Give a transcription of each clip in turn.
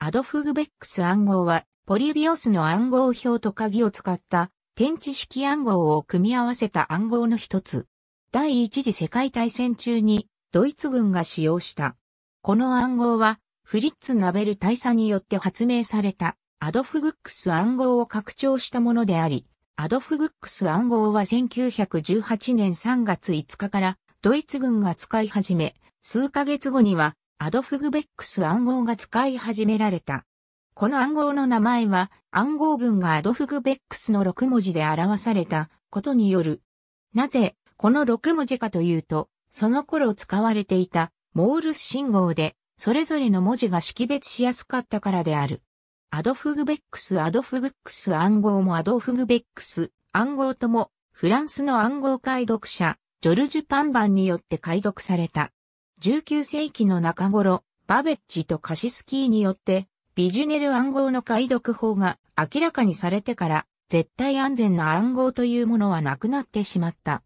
アドフグベックス暗号は、ポリビオスの暗号表と鍵を使った天知式暗号を組み合わせた暗号の一つ。第一次世界大戦中にドイツ軍が使用した。この暗号は、フリッツ・ナベル大佐によって発明されたアドフグックス暗号を拡張したものであり、アドフグックス暗号は1918年3月5日からドイツ軍が使い始め、数ヶ月後にはアドフグベックス暗号が使い始められた。この暗号の名前は暗号文がアドフグベックスの6文字で表されたことによる。なぜこの6文字かというと、その頃使われていたモールス信号でそれぞれの文字が識別しやすかったからである。アドフグベックスアドフグックス暗号もアドフグベックス暗号ともフランスの暗号解読者ジョルジュ・パンバンによって解読された。19世紀の中頃、バベッジとカシスキーによって、ビジュネル暗号の解読法が明らかにされてから、絶対安全な暗号というものはなくなってしまった。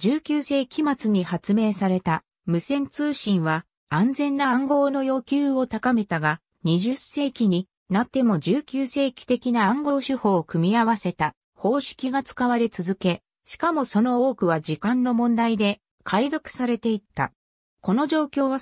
19世紀末に発明された無線通信は安全な暗号の要求を高めたが、20世紀になっても19世紀的な暗号手法を組み合わせた方式が使われ続け、しかもその多くは時間の問題で解読されていった。この状況は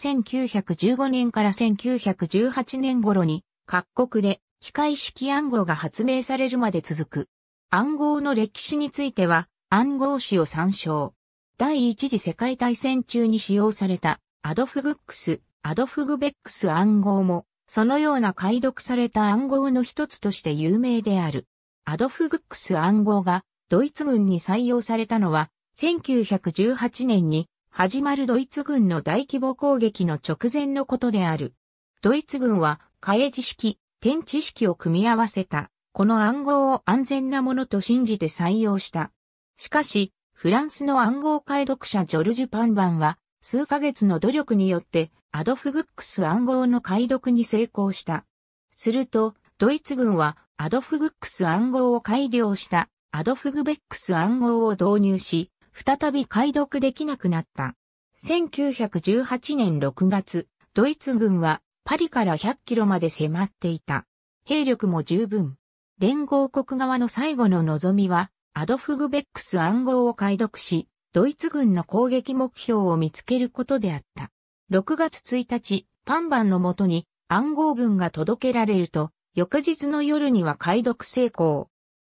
1915年から1918年頃に各国で機械式暗号が発明されるまで続く。暗号の歴史については暗号史を参照。第一次世界大戦中に使用されたアドフグックス、アドフグベックス暗号もそのような解読された暗号の一つとして有名である。アドフグックス暗号がドイツ軍に採用されたのは1918年に始まるドイツ軍の大規模攻撃の直前のことである。ドイツ軍は、火地式、天地式を組み合わせた、この暗号を安全なものと信じて採用した。しかし、フランスの暗号解読者ジョルジュ・パンバンは、数ヶ月の努力によって、アドフグックス暗号の解読に成功した。すると、ドイツ軍は、アドフグックス暗号を改良した、アドフグベックス暗号を導入し、再び解読できなくなった。1918年6月、ドイツ軍はパリから100キロまで迫っていた。兵力も十分。連合国側の最後の望みは、アドフグベックス暗号を解読し、ドイツ軍の攻撃目標を見つけることであった。6月1日、パンバンのもとに暗号文が届けられると、翌日の夜には解読成功。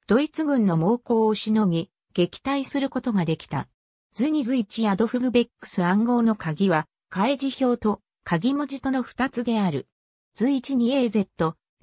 ドイツ軍の猛攻をしのぎ、撃退することができた。ズニズイチアドフグベックス暗号の鍵は、開示表と鍵文字との2つである。図一2 a z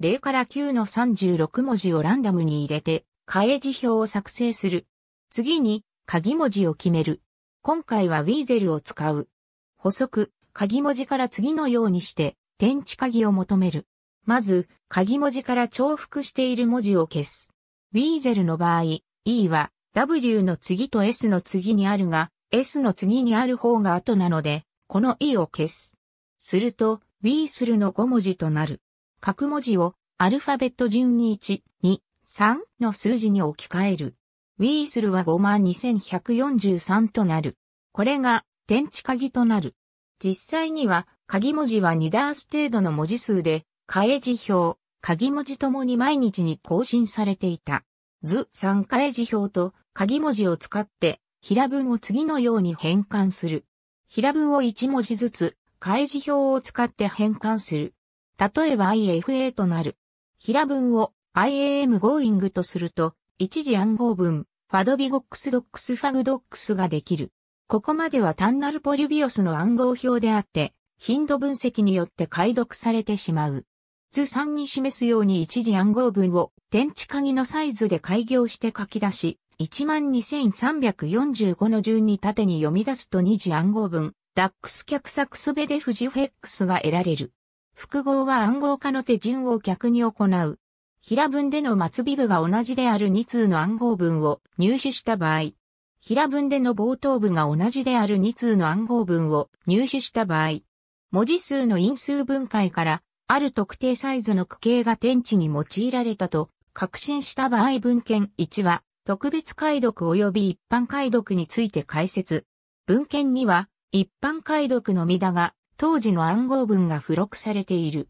0から9の36文字をランダムに入れて、開示表を作成する。次に、鍵文字を決める。今回はウィーゼルを使う。補足、鍵文字から次のようにして、点値鍵を求める。まず、鍵文字から重複している文字を消す。ウィーゼルの場合、E は W の次と S の次にあるが、S の次にある方が後なので、この E を消す。すると、ウィースルの5文字となる。各文字をアルファベット順に1、2、3の数字に置き換える。ウィースルは52,143となる。これが電池鍵となる。実際には鍵文字は2ダース程度の文字数で、替え字表、鍵文字ともに毎日に更新されていた。図3替え字表と鍵文字を使って、平文を次のように変換する。平文を1文字ずつ、開示表を使って変換する。例えば IFA となる。平文を IAM going とすると、一時暗号文、ファドビゴックスドックスファグドックスができる。ここまでは単なるポリビオスの暗号表であって、頻度分析によって解読されてしまう。図3に示すように一時暗号文を天地鍵のサイズで開業して書き出し、12345の順に縦に読み出すと2次暗号文、ダックス客作すべで富士フェックスが得られる。複合は暗号化の手順を逆に行う。平文での末尾部が同じである2通の暗号文を入手した場合、平文での冒頭部が同じである2通の暗号文を入手した場合、文字数の因数分解からある特定サイズの区形が天地に用いられたと確信した場合文献1は特別解読及び一般解読について解説。文献には、一般解読のみだが、当時の暗号文が付録されている。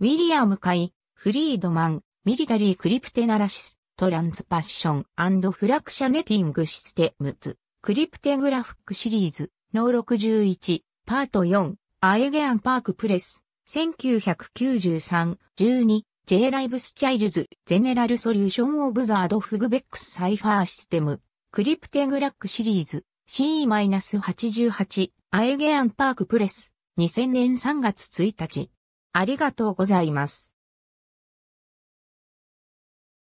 ウィリアム・カイ、フリードマン、ミリタリー・クリプテナラシス、トランスパッションフラクシャネティングシステムズ、クリプテグラフックシリーズ、ノー61、パート4、アエゲアンパークプレス、1993、12、J ライブスチャイルズ、ゼネラルソリューションオブザードフグベックスサイファーシステム、クリプテグラックシリーズ、CE-88、アエゲアンパークプレス、2000年3月1日。ありがとうございます。